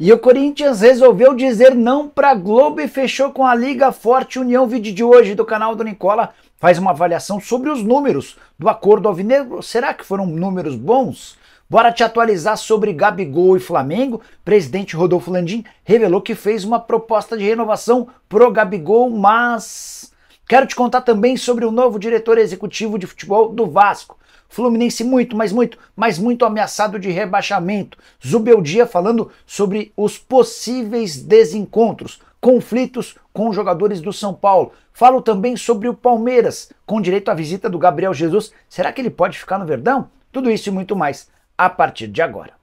E o Corinthians resolveu dizer não para Globo e fechou com a Liga Forte União. vídeo de hoje do canal do Nicola faz uma avaliação sobre os números do acordo alvinegro. Será que foram números bons? Bora te atualizar sobre Gabigol e Flamengo. Presidente Rodolfo Landim revelou que fez uma proposta de renovação pro Gabigol, mas Quero te contar também sobre o novo diretor executivo de futebol do Vasco. Fluminense muito, mas muito, mas muito ameaçado de rebaixamento. Zubeldia falando sobre os possíveis desencontros, conflitos com jogadores do São Paulo. Falo também sobre o Palmeiras, com direito à visita do Gabriel Jesus. Será que ele pode ficar no Verdão? Tudo isso e muito mais a partir de agora.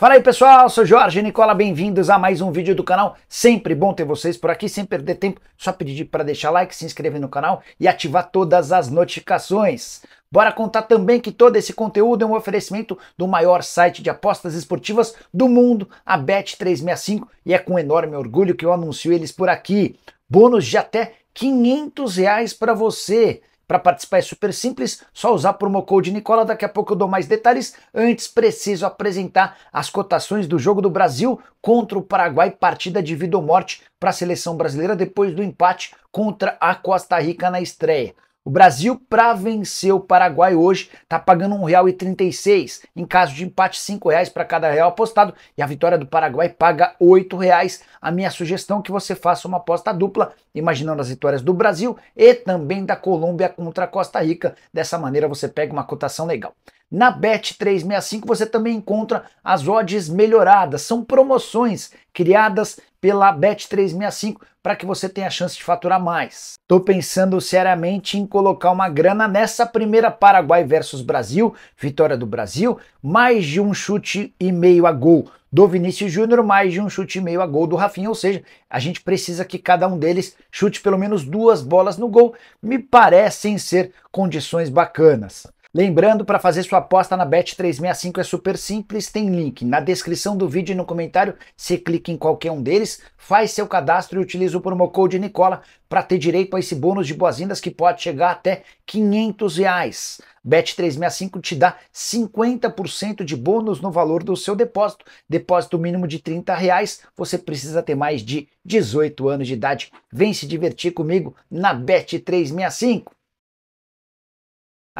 Fala aí pessoal, sou Jorge Nicola, bem-vindos a mais um vídeo do canal. Sempre bom ter vocês por aqui, sem perder tempo, só pedir para deixar like, se inscrever no canal e ativar todas as notificações. Bora contar também que todo esse conteúdo é um oferecimento do maior site de apostas esportivas do mundo, a Bet365, e é com enorme orgulho que eu anuncio eles por aqui. Bônus de até 500 reais para você. Para participar é super simples, só usar promo code Nicola, daqui a pouco eu dou mais detalhes. Antes preciso apresentar as cotações do jogo do Brasil contra o Paraguai, partida de vida ou morte para a seleção brasileira depois do empate contra a Costa Rica na estreia. O Brasil, para vencer o Paraguai hoje, está pagando R$ 1,36. Em caso de empate, R$ reais para cada real apostado. E a vitória do Paraguai paga R$ reais. A minha sugestão é que você faça uma aposta dupla, imaginando as vitórias do Brasil e também da Colômbia contra a Costa Rica. Dessa maneira você pega uma cotação legal. Na Bet365 você também encontra as odds melhoradas, são promoções criadas pela Bet365 para que você tenha a chance de faturar mais. Estou pensando seriamente em colocar uma grana nessa primeira Paraguai versus Brasil, vitória do Brasil, mais de um chute e meio a gol do Vinícius Júnior, mais de um chute e meio a gol do Rafinha, ou seja, a gente precisa que cada um deles chute pelo menos duas bolas no gol, me parecem ser condições bacanas. Lembrando, para fazer sua aposta na Bet365 é super simples, tem link na descrição do vídeo e no comentário. Você clica em qualquer um deles, faz seu cadastro e utiliza o promo code Nicola para ter direito a esse bônus de boas-vindas que pode chegar até 500 reais. Bet365 te dá 50% de bônus no valor do seu depósito. Depósito mínimo de 30 reais, você precisa ter mais de 18 anos de idade. Vem se divertir comigo na Bet365.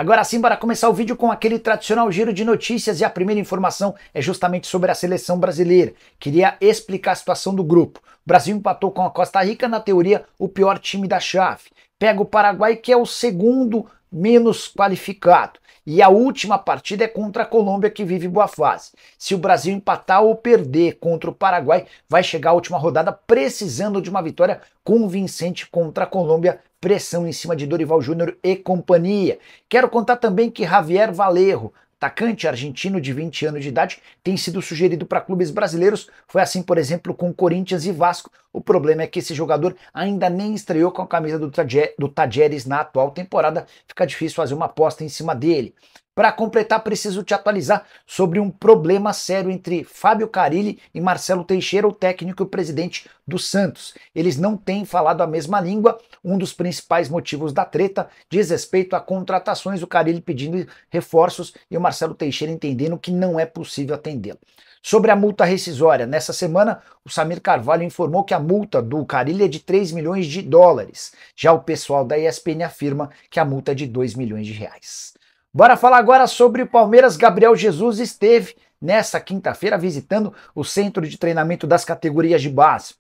Agora sim, para começar o vídeo com aquele tradicional giro de notícias e a primeira informação é justamente sobre a seleção brasileira. Queria explicar a situação do grupo. O Brasil empatou com a Costa Rica, na teoria, o pior time da chave. Pega o Paraguai, que é o segundo menos qualificado. E a última partida é contra a Colômbia, que vive boa fase. Se o Brasil empatar ou perder contra o Paraguai, vai chegar à última rodada precisando de uma vitória convincente contra a Colômbia. Pressão em cima de Dorival Júnior e companhia. Quero contar também que Javier Valerro atacante argentino de 20 anos de idade, tem sido sugerido para clubes brasileiros. Foi assim, por exemplo, com Corinthians e Vasco. O problema é que esse jogador ainda nem estreou com a camisa do, Tadje, Tajeres na atual temporada. Fica difícil fazer uma aposta em cima dele. Para completar, preciso te atualizar sobre um problema sério entre Fábio Carilli e Marcelo Teixeira, o técnico e o presidente do Santos. Eles não têm falado a mesma língua. Um dos principais motivos da treta diz respeito a contratações, o Carilli pedindo reforços e o Marcelo Teixeira entendendo que não é possível atendê-lo. Sobre a multa rescisória, nessa semana o Samir Carvalho informou que a multa do Carilli é de 3 milhões de dólares. Já o pessoal da ESPN afirma que a multa é de 2 milhões de reais. Bora falar agora sobre o Palmeiras. Gabriel Jesus esteve nessa quinta-feira visitando o centro de treinamento das categorias de base.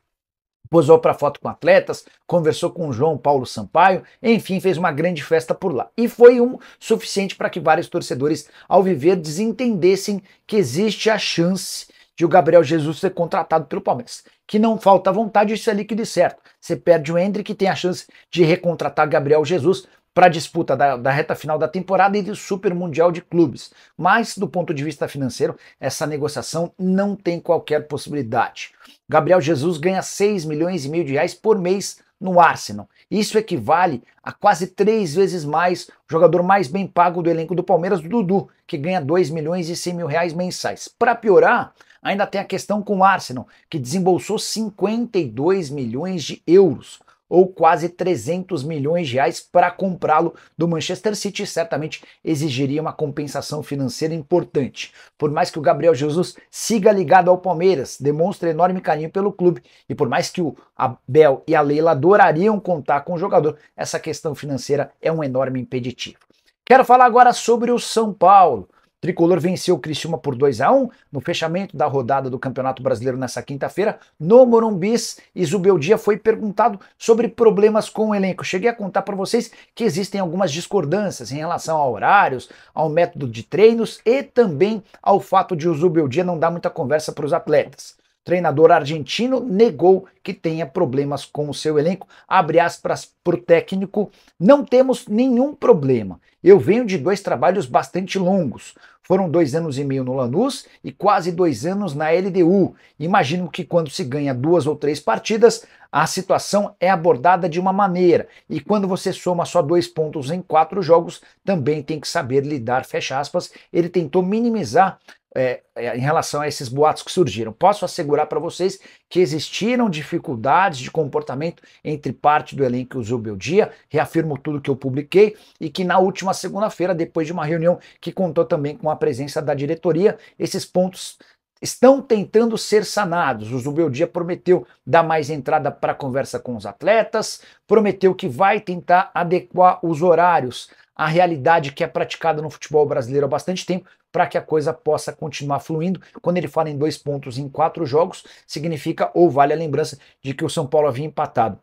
Posou para foto com atletas, conversou com João Paulo Sampaio, enfim, fez uma grande festa por lá. E foi um suficiente para que vários torcedores ao viver desentendessem que existe a chance de o Gabriel Jesus ser contratado pelo Palmeiras. Que não falta vontade, isso é líquido e certo. Você perde o Hendrick, que tem a chance de recontratar Gabriel Jesus, para a disputa da, da, reta final da temporada e do Super Mundial de Clubes. Mas, do ponto de vista financeiro, essa negociação não tem qualquer possibilidade. Gabriel Jesus ganha 6 milhões e meio de reais por mês no Arsenal. Isso equivale a quase três vezes mais o jogador mais bem pago do elenco do Palmeiras, o Dudu, que ganha 2 milhões e 100 mil reais mensais. Para piorar, ainda tem a questão com o Arsenal, que desembolsou 52 milhões de euros ou quase 300 milhões de reais para comprá-lo do Manchester City, certamente exigiria uma compensação financeira importante. Por mais que o Gabriel Jesus siga ligado ao Palmeiras, demonstra enorme carinho pelo clube e por mais que o Abel e a Leila adorariam contar com o jogador, essa questão financeira é um enorme impeditivo. Quero falar agora sobre o São Paulo. Tricolor venceu o Criciúma por 2 a 1 no fechamento da rodada do Campeonato Brasileiro nessa quinta-feira, no Morumbis, e Zubeldia foi perguntado sobre problemas com o elenco. Cheguei a contar para vocês que existem algumas discordâncias em relação a horários, ao método de treinos e também ao fato de o Zubeldia não dar muita conversa para os atletas treinador argentino negou que tenha problemas com o seu elenco. Abre aspas para o técnico: não temos nenhum problema. Eu venho de dois trabalhos bastante longos. Foram dois anos e meio no Lanús e quase dois anos na LDU. Imagino que quando se ganha duas ou três partidas, a situação é abordada de uma maneira. E quando você soma só dois pontos em quatro jogos, também tem que saber lidar. Fecha aspas. Ele tentou minimizar é, é, em relação a esses boatos que surgiram. Posso assegurar para vocês que existiram dificuldades de comportamento entre parte do elenco e o Zubeldia, reafirmo tudo que eu publiquei e que na última segunda-feira, depois de uma reunião que contou também com a presença da diretoria, esses pontos estão tentando ser sanados. O Zubeldia prometeu dar mais entrada para a conversa com os atletas, prometeu que vai tentar adequar os horários à realidade que é praticada no futebol brasileiro há bastante tempo, para que a coisa possa continuar fluindo. Quando ele fala em dois pontos em quatro jogos, significa ou vale a lembrança de que o São Paulo havia empatado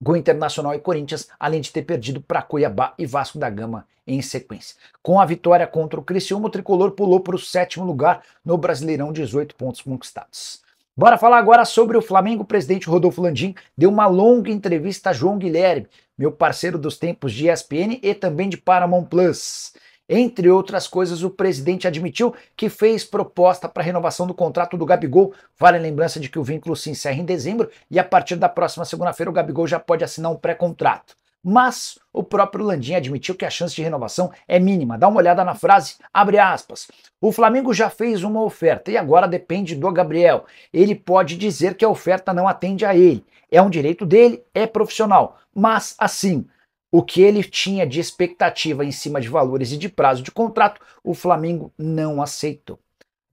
Gol Internacional e Corinthians, além de ter perdido para Cuiabá e Vasco da Gama em sequência. Com a vitória contra o Criciúma, o tricolor pulou para o sétimo lugar no Brasileirão, 18 pontos conquistados. Bora falar agora sobre o Flamengo. O presidente Rodolfo Landim deu uma longa entrevista a João Guilherme, meu parceiro dos tempos de ESPN e também de Paramount Plus. Entre outras coisas, o presidente admitiu que fez proposta para renovação do contrato do Gabigol. Vale a lembrança de que o vínculo se encerra em dezembro e a partir da próxima segunda-feira o Gabigol já pode assinar um pré-contrato. Mas o próprio Landim admitiu que a chance de renovação é mínima. Dá uma olhada na frase, abre aspas. O Flamengo já fez uma oferta e agora depende do Gabriel. Ele pode dizer que a oferta não atende a ele. É um direito dele, é profissional. Mas assim, o que ele tinha de expectativa em cima de valores e de prazo de contrato, o Flamengo não aceitou.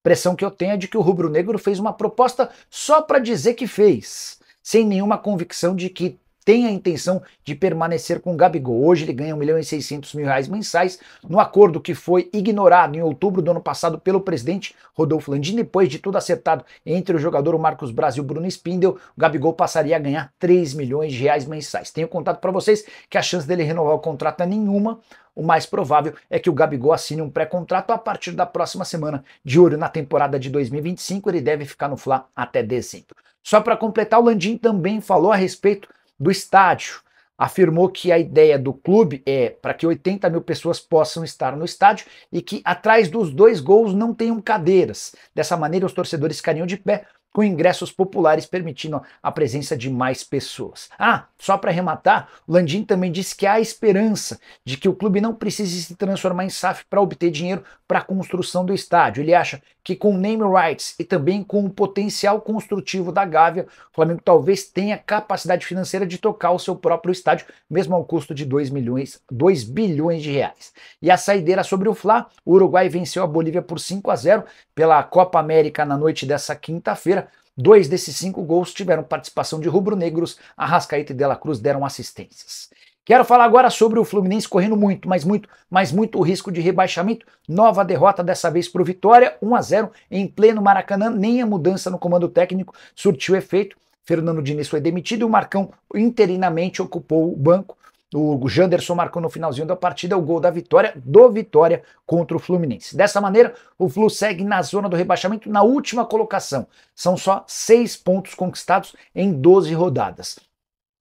Pressão que eu tenho é de que o rubro-negro fez uma proposta só para dizer que fez, sem nenhuma convicção de que tem a intenção de permanecer com o Gabigol. Hoje ele ganha 1 milhão e 600 mil reais mensais no acordo que foi ignorado em outubro do ano passado pelo presidente Rodolfo Landim. Depois de tudo acertado entre o jogador o Marcos Brasil e Bruno Spindel, o Gabigol passaria a ganhar 3 milhões de reais mensais. Tenho contado para vocês que a chance dele renovar o contrato é nenhuma, o mais provável é que o Gabigol assine um pré-contrato a partir da próxima semana. De ouro na temporada de 2025, ele deve ficar no Fla até dezembro. Só para completar, o Landim também falou a respeito do estádio. Afirmou que a ideia do clube é para que 80 mil pessoas possam estar no estádio e que atrás dos dois gols não tenham cadeiras. Dessa maneira, os torcedores ficariam de pé com ingressos populares permitindo a presença de mais pessoas. Ah, só para arrematar, Landim também disse que há esperança de que o clube não precise se transformar em SAF para obter dinheiro para a construção do estádio. Ele acha que com name rights e também com o potencial construtivo da Gávea, o Flamengo talvez tenha capacidade financeira de tocar o seu próprio estádio, mesmo ao custo de 2 milhões, 2 bilhões de reais. E a saideira sobre o Fla, o Uruguai venceu a Bolívia por 5 a 0 pela Copa América na noite dessa quinta-feira. Dois desses cinco gols tiveram participação de rubro-negros, Arrascaeta e Dela Cruz deram assistências. Quero falar agora sobre o Fluminense correndo muito, mas muito, mas muito o risco de rebaixamento. Nova derrota dessa vez para o Vitória, 1 a 0 em pleno Maracanã. Nem a mudança no comando técnico surtiu efeito. Fernando Diniz foi demitido e o Marcão interinamente ocupou o banco. O Janderson marcou no finalzinho da partida o gol da vitória, do Vitória contra o Fluminense. Dessa maneira, o Flu segue na zona do rebaixamento na última colocação. São só seis pontos conquistados em 12 rodadas.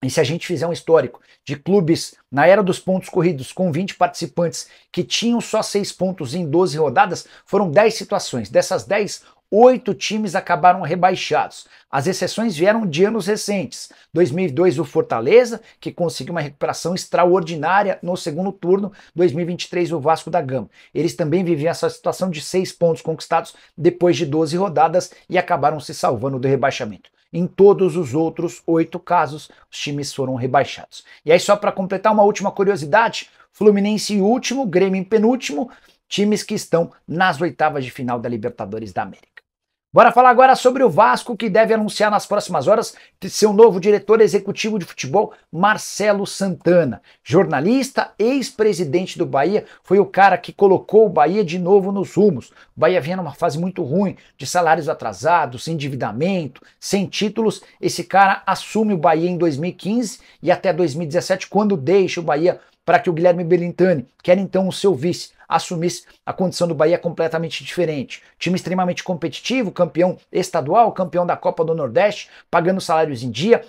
E se a gente fizer um histórico de clubes na era dos pontos corridos com 20 participantes que tinham só 6 pontos em 12 rodadas, foram 10 situações. Dessas 10, oito times acabaram rebaixados. As exceções vieram de anos recentes. 2002 o Fortaleza, que conseguiu uma recuperação extraordinária no segundo turno. 2023 o Vasco da Gama. Eles também viviam essa situação de seis pontos conquistados depois de 12 rodadas e acabaram se salvando do rebaixamento. Em todos os outros oito casos, os times foram rebaixados. E aí, só para completar, uma última curiosidade: Fluminense em último, Grêmio em penúltimo, times que estão nas oitavas de final da Libertadores da América. Bora falar agora sobre o Vasco, que deve anunciar nas próximas horas seu novo diretor executivo de futebol, Marcelo Santana. Jornalista, ex-presidente do Bahia, foi o cara que colocou o Bahia de novo nos rumos. O Bahia vinha numa fase muito ruim, de salários atrasados, endividamento, sem títulos. Esse cara assume o Bahia em 2015 e até 2017, quando deixa o Bahia para que o Guilherme Belintani, que era então o seu vice, assumisse a condição do Bahia completamente diferente. Time extremamente competitivo, campeão estadual, campeão da Copa do Nordeste, pagando salários em dia,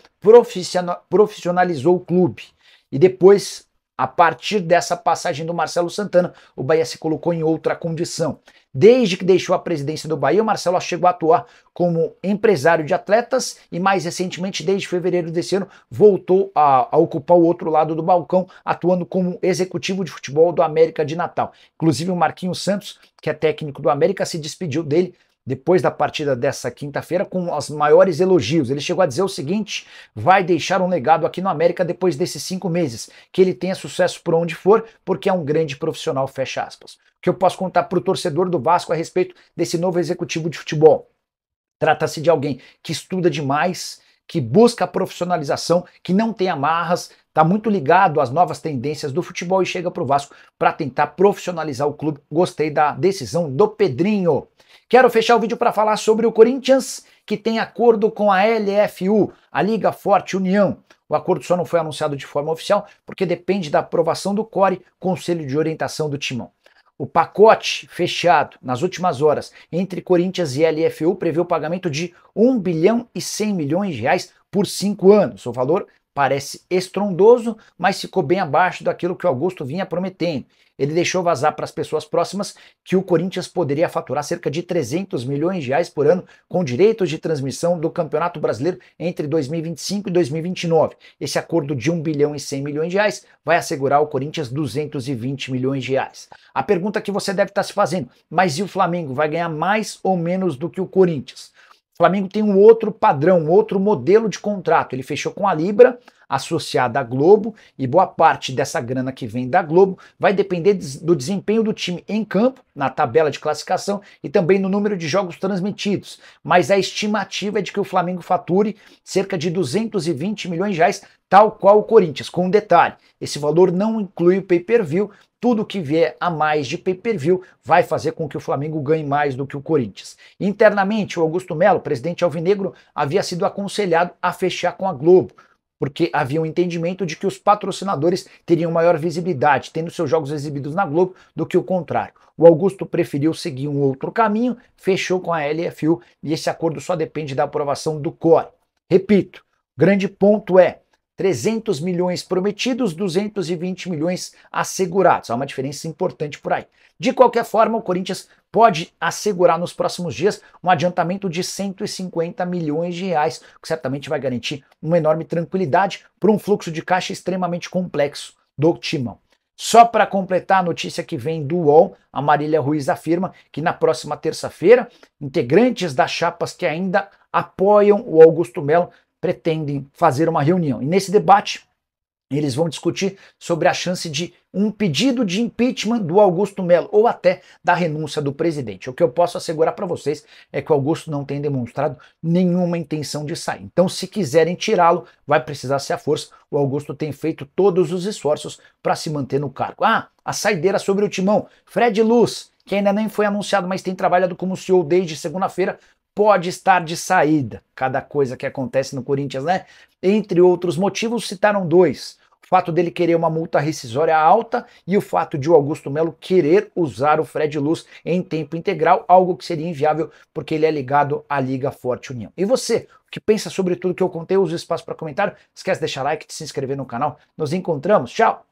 profissionalizou o clube. E depois a partir dessa passagem do Marcelo Santana, o Bahia se colocou em outra condição. Desde que deixou a presidência do Bahia, o Marcelo chegou a atuar como empresário de atletas e, mais recentemente, desde fevereiro desse ano, voltou a, a ocupar o outro lado do balcão, atuando como executivo de futebol do América de Natal. Inclusive, o Marquinhos Santos, que é técnico do América, se despediu dele depois da partida dessa quinta-feira, com os maiores elogios. Ele chegou a dizer o seguinte: vai deixar um legado aqui no América depois desses cinco meses, que ele tenha sucesso por onde for, porque é um grande profissional. Fecha aspas. O que eu posso contar para o torcedor do Vasco a respeito desse novo executivo de futebol? Trata-se de alguém que estuda demais, que busca a profissionalização, que não tem amarras, está muito ligado às novas tendências do futebol e chega para o Vasco para tentar profissionalizar o clube. Gostei da decisão do Pedrinho. Quero fechar o vídeo para falar sobre o Corinthians, que tem acordo com a LFU, a Liga Forte União. O acordo só não foi anunciado de forma oficial, porque depende da aprovação do CORE, Conselho de Orientação do Timão. O pacote fechado nas últimas horas entre Corinthians e LFU prevê o pagamento de 1 bilhão e 100 milhões de reais por cinco anos. O valor parece estrondoso, mas ficou bem abaixo daquilo que o Augusto vinha prometendo ele deixou vazar para as pessoas próximas que o Corinthians poderia faturar cerca de 300 milhões de reais por ano com direitos de transmissão do Campeonato Brasileiro entre 2025 e 2029. Esse acordo de 1 bilhão e 100 milhões de reais vai assegurar o Corinthians 220 milhões de reais. A pergunta que você deve estar tá se fazendo, mas e o Flamengo vai ganhar mais ou menos do que o Corinthians? O Flamengo tem um outro padrão, um outro modelo de contrato. Ele fechou com a Libra, associada à Globo e boa parte dessa grana que vem da Globo vai depender do desempenho do time em campo, na tabela de classificação e também no número de jogos transmitidos. Mas a estimativa é de que o Flamengo fature cerca de 220 milhões de reais, tal qual o Corinthians. Com um detalhe: esse valor não inclui o pay-per-view, tudo que vier a mais de pay-per-view vai fazer com que o Flamengo ganhe mais do que o Corinthians. Internamente, o Augusto Melo, presidente alvinegro, havia sido aconselhado a fechar com a Globo porque havia um entendimento de que os patrocinadores teriam maior visibilidade, tendo seus jogos exibidos na Globo, do que o contrário. O Augusto preferiu seguir um outro caminho, fechou com a LFU e esse acordo só depende da aprovação do CORE. Repito, grande ponto é 300 milhões prometidos, 220 milhões assegurados. Há uma diferença importante por aí. De qualquer forma, o Corinthians pode assegurar nos próximos dias um adiantamento de 150 milhões de reais, que certamente vai garantir uma enorme tranquilidade para um fluxo de caixa extremamente complexo do timão. Só para completar a notícia que vem do UOL, a Marília Ruiz afirma que na próxima terça-feira, integrantes das chapas que ainda apoiam o Augusto Melo pretendem fazer uma reunião. E nesse debate, eles vão discutir sobre a chance de um pedido de impeachment do Augusto Melo ou até da renúncia do presidente. O que eu posso assegurar para vocês é que o Augusto não tem demonstrado nenhuma intenção de sair. Então, se quiserem tirá-lo, vai precisar ser a força. O Augusto tem feito todos os esforços para se manter no cargo. Ah, a saideira sobre o timão. Fred Luz, que ainda nem foi anunciado, mas tem trabalhado como CEO desde segunda-feira, pode estar de saída. Cada coisa que acontece no Corinthians, né? Entre outros motivos, citaram dois. O fato dele querer uma multa rescisória alta e o fato de o Augusto Melo querer usar o Fred Luz em tempo integral, algo que seria inviável porque ele é ligado à Liga Forte União. E você, o que pensa sobre tudo que eu contei? Usa o espaço para comentário. Esquece de deixar like, de se inscrever no canal. Nos encontramos. Tchau!